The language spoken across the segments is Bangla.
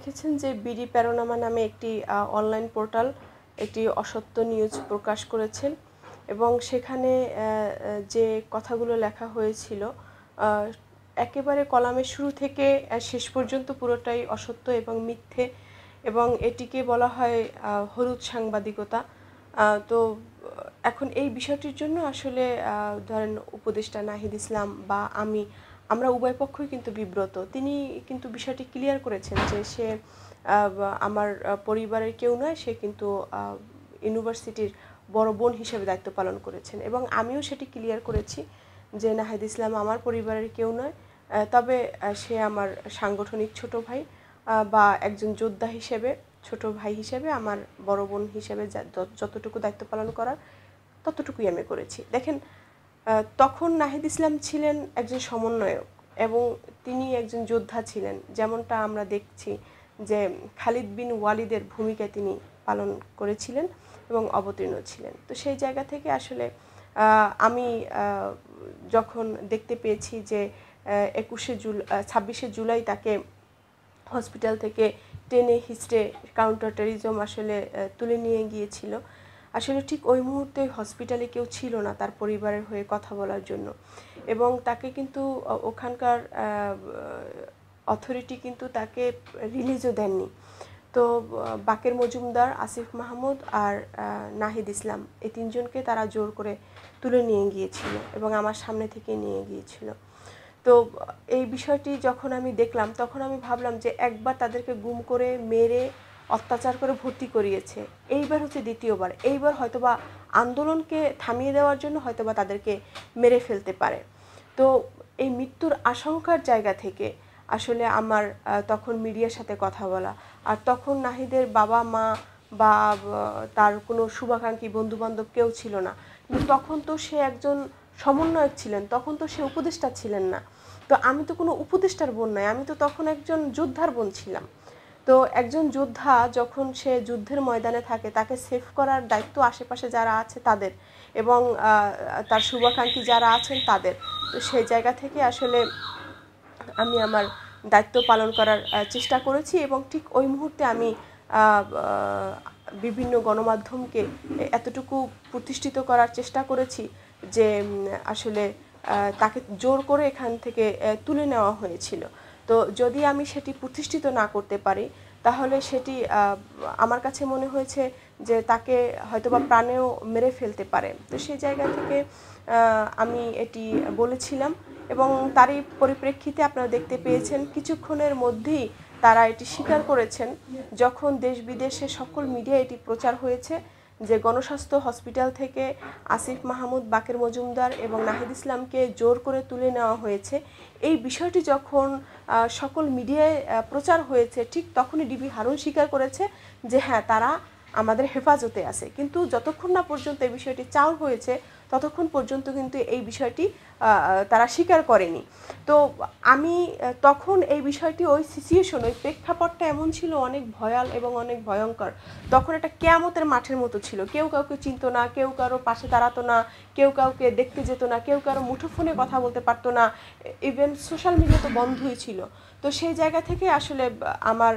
দেখেছেন যে বিডি প্যারোনামা নামে একটি অনলাইন পোর্টাল একটি অসত্য নিউজ প্রকাশ করেছেন এবং সেখানে যে কথাগুলো লেখা হয়েছিল একেবারে কলামের শুরু থেকে শেষ পর্যন্ত পুরোটাই অসত্য এবং মিথ্যে এবং এটিকে বলা হয় হলুদ সাংবাদিকতা তো এখন এই বিষয়টির জন্য আসলে ধরেন উপদেষ্টা নাহিদ ইসলাম বা আমি আমরা উভয় পক্ষই কিন্তু বিব্রত তিনি কিন্তু বিষয়টি ক্লিয়ার করেছেন যে সে আমার পরিবারের কেউ নয় সে কিন্তু ইউনিভার্সিটির বড় বোন হিসেবে দায়িত্ব পালন করেছেন এবং আমিও সেটি ক্লিয়ার করেছি যে নাহিদ ইসলাম আমার পরিবারের কেউ নয় তবে সে আমার সাংগঠনিক ছোট ভাই বা একজন যোদ্ধা হিসেবে ছোট ভাই হিসেবে আমার বড় বোন হিসেবে যতটুকু দায়িত্ব পালন করার ততটুকুই আমি করেছি দেখেন তখন নাহিদ ইসলাম ছিলেন একজন সমন্বয়ক এবং তিনি একজন যোদ্ধা ছিলেন যেমনটা আমরা দেখছি যে খালিদ বিন ওয়ালিদের ভূমিকা তিনি পালন করেছিলেন এবং অবতীর্ণ ছিলেন তো সেই জায়গা থেকে আসলে আমি যখন দেখতে পেয়েছি যে একুশে জুল ছাব্বিশে জুলাই তাকে হসপিটাল থেকে টেনে হিস্টে কাউন্টার টেরিজম আসলে তুলে নিয়ে গিয়েছিল আসলে ঠিক ওই মুহূর্তে হসপিটালে কেউ ছিল না তার পরিবারের হয়ে কথা বলার জন্য এবং তাকে কিন্তু ওখানকার অথরিটি কিন্তু তাকে রিলিজও দেননি তো বাকের মজুমদার আসিফ মাহমুদ আর নাহিদ ইসলাম এই তিনজনকে তারা জোর করে তুলে নিয়ে গিয়েছিল এবং আমার সামনে থেকে নিয়ে গিয়েছিল তো এই বিষয়টি যখন আমি দেখলাম তখন আমি ভাবলাম যে একবার তাদেরকে গুম করে মেরে অত্যাচার করে ভর্তি করিয়েছে এইবার হচ্ছে দ্বিতীয়বার এইবার হয়তোবা আন্দোলনকে থামিয়ে দেওয়ার জন্য হয়তোবা তাদেরকে মেরে ফেলতে পারে তো এই মৃত্যুর আশঙ্কার জায়গা থেকে আসলে আমার তখন মিডিয়ার সাথে কথা বলা আর তখন নাহিদের বাবা মা বা তার কোনো শুভাকাঙ্ক্ষী বন্ধুবান্ধব কেউ ছিল না কিন্তু তখন তো সে একজন সমন্বয়ক ছিলেন তখন তো সে উপদেষ্টা ছিলেন না তো আমি তো কোনো উপদেষ্টার বোন নয় আমি তো তখন একজন যোদ্ধার বোন ছিলাম তো একজন যোদ্ধা যখন সে যুদ্ধের ময়দানে থাকে তাকে সেফ করার দায়িত্ব আশেপাশে যারা আছে তাদের এবং তার শুভাকাঙ্ক্ষী যারা আছেন তাদের তো সেই জায়গা থেকে আসলে আমি আমার দায়িত্ব পালন করার চেষ্টা করেছি এবং ঠিক ওই মুহূর্তে আমি বিভিন্ন গণমাধ্যমকে এতটুকু প্রতিষ্ঠিত করার চেষ্টা করেছি যে আসলে তাকে জোর করে এখান থেকে তুলে নেওয়া হয়েছিল তো যদি আমি সেটি প্রতিষ্ঠিত না করতে পারি তাহলে সেটি আমার কাছে মনে হয়েছে যে তাকে হয়তোবা প্রাণেও মেরে ফেলতে পারে তো সেই জায়গা থেকে আমি এটি বলেছিলাম এবং তারই পরিপ্রেক্ষিতে আপনারা দেখতে পেয়েছেন কিছুক্ষণের মধ্যেই তারা এটি স্বীকার করেছেন যখন দেশ বিদেশে সকল মিডিয়া এটি প্রচার হয়েছে যে গণস্বাস্থ্য হসপিটাল থেকে আসিফ মাহমুদ বাকের মজুমদার এবং নাহিদ ইসলামকে জোর করে তুলে নেওয়া হয়েছে এই বিষয়টি যখন সকল মিডিয়ায় প্রচার হয়েছে ঠিক তখনই ডিবি হারুন স্বীকার করেছে যে হ্যাঁ তারা আমাদের হেফাজতে আছে কিন্তু যতক্ষণ না পর্যন্ত এই বিষয়টি চাউর হয়েছে ততক্ষণ পর্যন্ত কিন্তু এই বিষয়টি তারা স্বীকার করেনি তো আমি তখন এই বিষয়টি ওই সিচুয়েশন ওই প্রেক্ষাপটটা এমন ছিল অনেক ভয়াল এবং অনেক ভয়ঙ্কর তখন এটা কেয়ামতের মাঠের মতো ছিল কেউ কাউকে চিনত না কেউ কারো পাশে দাঁড়াতো না কেউ কাউকে দেখতে যেত না কেউ কারো মুঠোফোনে কথা বলতে পারতো না ইভেন সোশ্যাল মিডিয়া তো বন্ধই ছিল তো সেই জায়গা থেকে আসলে আমার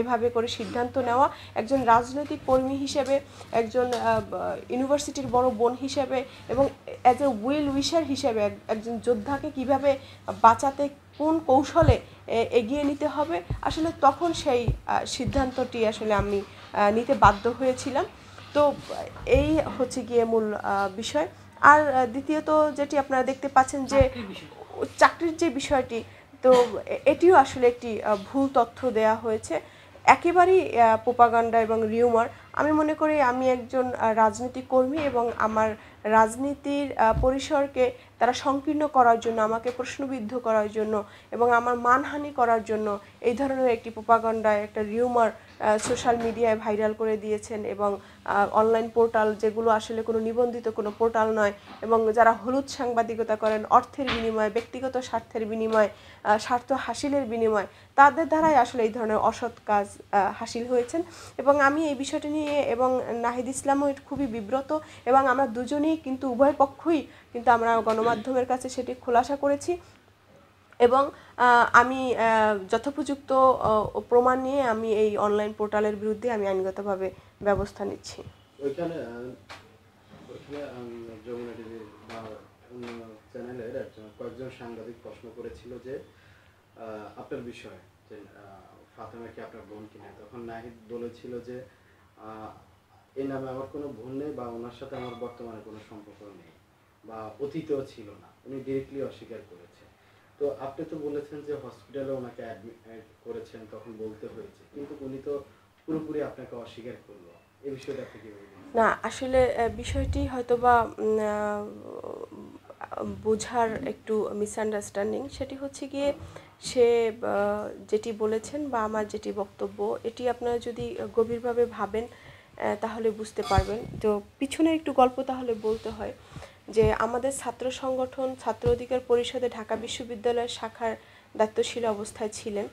এভাবে করে সিদ্ধান্ত নেওয়া একজন রাজনৈতিক কর্মী হিসেবে একজন ইউনিভার্সিটির বড় বোন হিসেবে এবং অ্যাজ এ উইল উইশার হিসেবে একজন যোদ্ধাকে কিভাবে বাঁচাতে কোন কৌশলে এগিয়ে নিতে হবে আসলে তখন সেই সিদ্ধান্তটি আসলে আমি নিতে বাধ্য হয়েছিলাম তো এই হচ্ছে গিয়ে মূল বিষয় আর দ্বিতীয়ত যেটি আপনারা দেখতে পাচ্ছেন যে চাকরির যে বিষয়টি তো এটিও আসলে একটি ভুল তথ্য দেয়া হয়েছে একেবারেই প্রোপাগান্ডা এবং রিউমার আমি মনে করি আমি একজন রাজনৈতিক কর্মী এবং আমার রাজনীতির পরিসরকে তারা সংকীর্ণ করার জন্য আমাকে প্রশ্নবিদ্ধ করার জন্য এবং আমার মানহানি করার জন্য এই ধরনের একটি প্রোপাগণ্ডায় একটা রিউমার সোশ্যাল মিডিয়ায় ভাইরাল করে দিয়েছেন এবং অনলাইন পোর্টাল যেগুলো আসলে কোনো নিবন্ধিত কোনো পোর্টাল নয় এবং যারা হলুদ সাংবাদিকতা করেন অর্থের বিনিময়ে ব্যক্তিগত স্বার্থের বিনিময়ে স্বার্থ হাসিলের বিনিময় তাদের দ্বারাই আসলে এই ধরনের অসৎ কাজ হাসিল হয়েছেন এবং আমি এই বিষয়টি নিয়ে এবং নাহিদ ইসলামও খুবই বিব্রত এবং আমরা দুজনেই কিন্তু উভয় পক্ষই কিন্তু আমরা গণমাধ্যমের কাছে সেটি খোলাসা করেছি এবং আমি যথোপযুক্ত প্রমাণ নিয়ে আমি এই অনলাইন পোর্টালের বিরুদ্ধে আমি আইনগতভাবে ব্যবস্থা নিচ্ছি ওইখানে যমুনা টিভি বা চ্যানেলের কয়েকজন সাংবাদিক প্রশ্ন করেছিল যে আপনার বিষয়ে যে ফাতেমা কি আপনার বোন কিনা তখন নাহিদ বলেছিল যে এ নামে আমার কোনো বোন নেই বা ওনার সাথে আমার বর্তমানে কোনো সম্পর্ক নেই বা অতীতও ছিল না উনি ডিরেক্টলি অস্বীকার করেছে তো আপনি তো বলেছেন যে হসপিটালে ওনাকে অ্যাডমিট করেছেন তখন বলতে হয়েছে কিন্তু উনি তো পুরোপুরি আপনাকে অস্বীকার করলো এই বিষয়টা আপনি কি না আসলে বিষয়টি হয়তো বা বোঝার একটু মিসআন্ডারস্ট্যান্ডিং সেটি হচ্ছে গিয়ে সে যেটি বলেছেন বা আমার যেটি বক্তব্য এটি আপনারা যদি গভীরভাবে ভাবেন তাহলে বুঝতে পারবেন তো পিছনে একটু গল্প তাহলে বলতে হয় যে আমাদের ছাত্র সংগঠন ছাত্র অধিকার পরিষদে ঢাকা বিশ্ববিদ্যালয়ের শাখার দায়িত্বশীল অবস্থায় ছিলেন